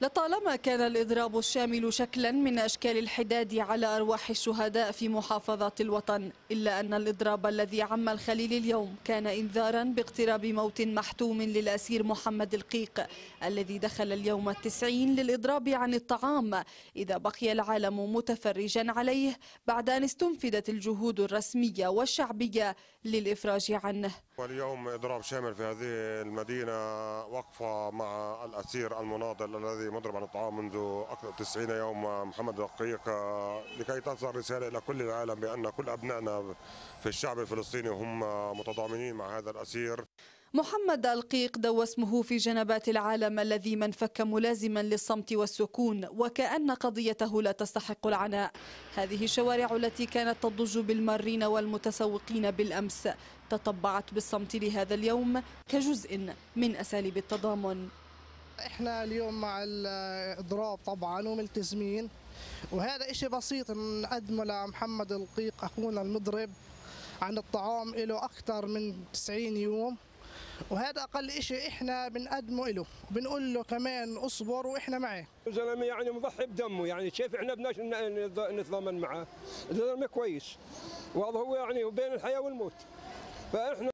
لطالما كان الإضراب الشامل شكلا من أشكال الحداد على أرواح الشهداء في محافظات الوطن إلا أن الإضراب الذي عم الخليل اليوم كان إنذارا باقتراب موت محتوم للأسير محمد القيق الذي دخل اليوم التسعين للإضراب عن الطعام إذا بقي العالم متفرجا عليه بعد أن استنفدت الجهود الرسمية والشعبية للإفراج عنه واليوم إضراب شامل في هذه المدينة وقفة مع الأسير المناضل الذي الذي مضرب عن الطعام منذ أكثر 90 يوم محمد دقيق لكي تصل رسالة إلى كل العالم بأن كل أبنائنا في الشعب الفلسطيني هم متضامنين مع هذا الأسير محمد القيق دو اسمه في جنبات العالم الذي ما انفك ملازما للصمت والسكون وكأن قضيته لا تستحق العناء هذه الشوارع التي كانت تضج بالمارين والمتسوقين بالأمس تطبعت بالصمت لهذا اليوم كجزء من أساليب التضامن احنا اليوم مع الاضراب طبعا وملتزمين وهذا اشي بسيط نقدمه لمحمد القيق اخونا المضرب عن الطعام له اكثر من 90 يوم وهذا اقل شيء احنا بنقدمه له بنقول له كمان اصبر واحنا معه زلمه يعني مضحي بدمه يعني كيف احنا بدناش نتضامن معه زلمه كويس واضح هو يعني بين الحياه والموت فاحنا